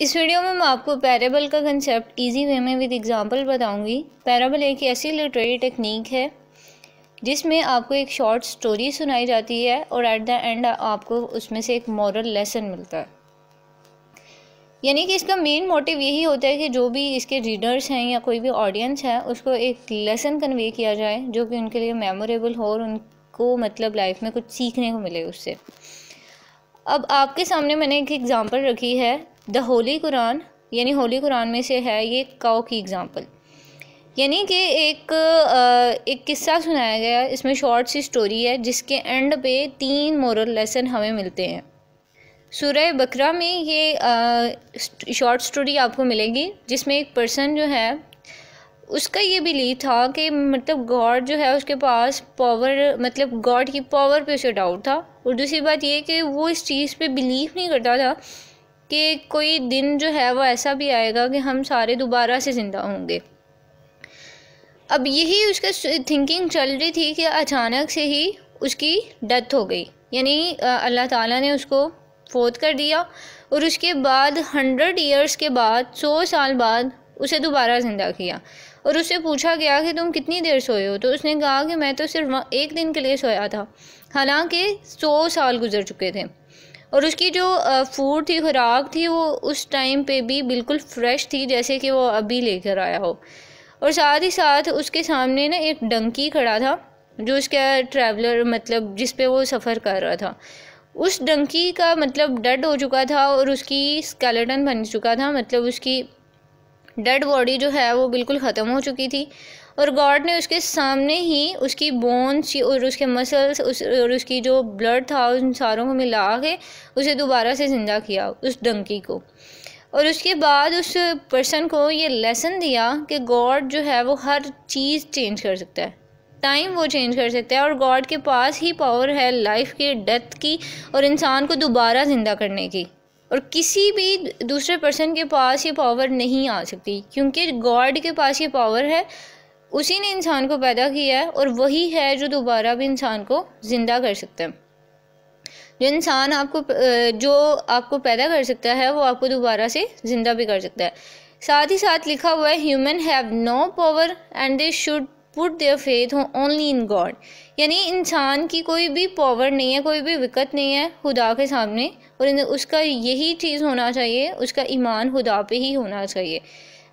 इस वीडियो में मैं आपको पैराबल का कंसेप्ट इजी वे में विद एग्जांपल बताऊंगी पैराबल एक ऐसी लिटरेरी टेक्निक है जिसमें आपको एक शॉर्ट स्टोरी सुनाई जाती है और एट द एंड आपको उसमें से एक मॉरल लेसन मिलता है यानी कि इसका मेन मोटिव यही होता है कि जो भी इसके रीडर्स हैं या कोई भी ऑडियंस है उसको एक लेसन कन्वे किया जाए जो कि उनके लिए मेमोरेबल हो और उनको मतलब लाइफ में कुछ सीखने को मिले उससे अब आपके सामने मैंने एक एग्ज़ाम्पल रखी है द होली कुरान यानी होली कुरान में से है ये काओ की एग्ज़ाम्पल यानी कि एक एक किस्सा सुनाया गया इसमें शॉर्ट सी स्टोरी है जिसके एंड पे तीन मोरल लेसन हमें मिलते हैं सूर्य बकरा में ये शॉर्ट स्टोरी आपको मिलेगी जिसमें एक पर्सन जो है उसका ये बिलीव था कि मतलब गॉड जो है उसके पास पावर मतलब गॉड की पावर पे उसे डाउट था और दूसरी बात ये कि वो इस चीज़ पे बिलीव नहीं करता था कि कोई दिन जो है वो ऐसा भी आएगा कि हम सारे दोबारा से ज़िंदा होंगे अब यही उसका थिंकिंग चल रही थी कि अचानक से ही उसकी डेथ हो गई यानी अल्लाह ताला ने उसको फोत कर दिया और उसके बाद हंड्रेड इयर्स के बाद सौ साल बाद उसे दोबारा ज़िंदा किया और उससे पूछा गया कि तुम कितनी देर सोए हो तो उसने कहा कि मैं तो सिर्फ एक दिन के लिए सोया था हालांकि सौ साल गुजर चुके थे और उसकी जो फूड थी खुराक थी वो उस टाइम पे भी बिल्कुल फ्रेश थी जैसे कि वो अभी लेकर आया हो और साथ ही साथ उसके सामने ना एक डंकी खड़ा था जो उसका ट्रैवलर मतलब जिस पे वो सफ़र कर रहा था उस डंकी का मतलब डेड हो चुका था और उसकी स्केलेटन बन चुका था मतलब उसकी डेड बॉडी जो है वो बिल्कुल ख़त्म हो चुकी थी और गॉड ने उसके सामने ही उसकी बोन्स और उसके मसल्स उस और उसकी जो ब्लड था उन सारों को मिला के उसे दोबारा से ज़िंदा किया उस डंकी को और उसके बाद उस पर्सन को ये लेसन दिया कि गॉड जो है वो हर चीज़ चेंज कर सकता है टाइम वो चेंज कर सकता है और गॉड के पास ही पावर है लाइफ की डेथ की और इंसान को दोबारा ज़िंदा करने की और किसी भी दूसरे पर्सन के पास ये पावर नहीं आ सकती क्योंकि गॉड के पास ये पावर है उसी ने इंसान को पैदा किया है और वही है जो दोबारा भी इंसान को ज़िंदा कर सकता है जो इंसान आपको जो आपको पैदा कर सकता है वो आपको दोबारा से ज़िंदा भी कर सकता है साथ ही साथ लिखा हुआ है human have no power and they should put their faith हो ओनली इन गॉड यानी इंसान की कोई भी पावर नहीं है कोई भी विकत नहीं है खुदा के सामने और उसका यही चीज़ होना चाहिए उसका ईमान खुदा पे ही होना चाहिए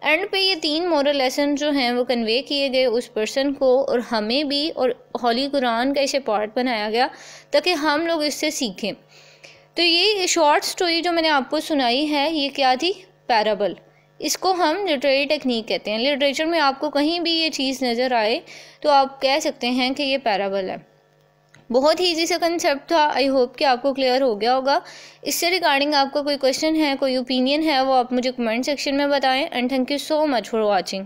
एंड पे ये तीन मॉरल लेसन जो हैं वो कन्वे किए गए उस पर्सन को और हमें भी और हॉली कुरान का इसे पार्ट बनाया गया ताकि हम लोग इससे सीखें तो ये शॉर्ट स्टोरी जो मैंने आपको सुनाई है ये क्या थी पैराबल इसको हम लिटरेरी टेक्निक कहते हैं लिटरेचर में आपको कहीं भी ये चीज़ नज़र आए तो आप कह सकते हैं कि ये पैराबल है बहुत ही ईजी सा कंसेप्ट था आई होप कि आपको क्लियर हो गया होगा इससे रिगार्डिंग आपका कोई क्वेश्चन है कोई ओपिनियन है वो आप मुझे कमेंट सेक्शन में बताएं and thank you so much for watching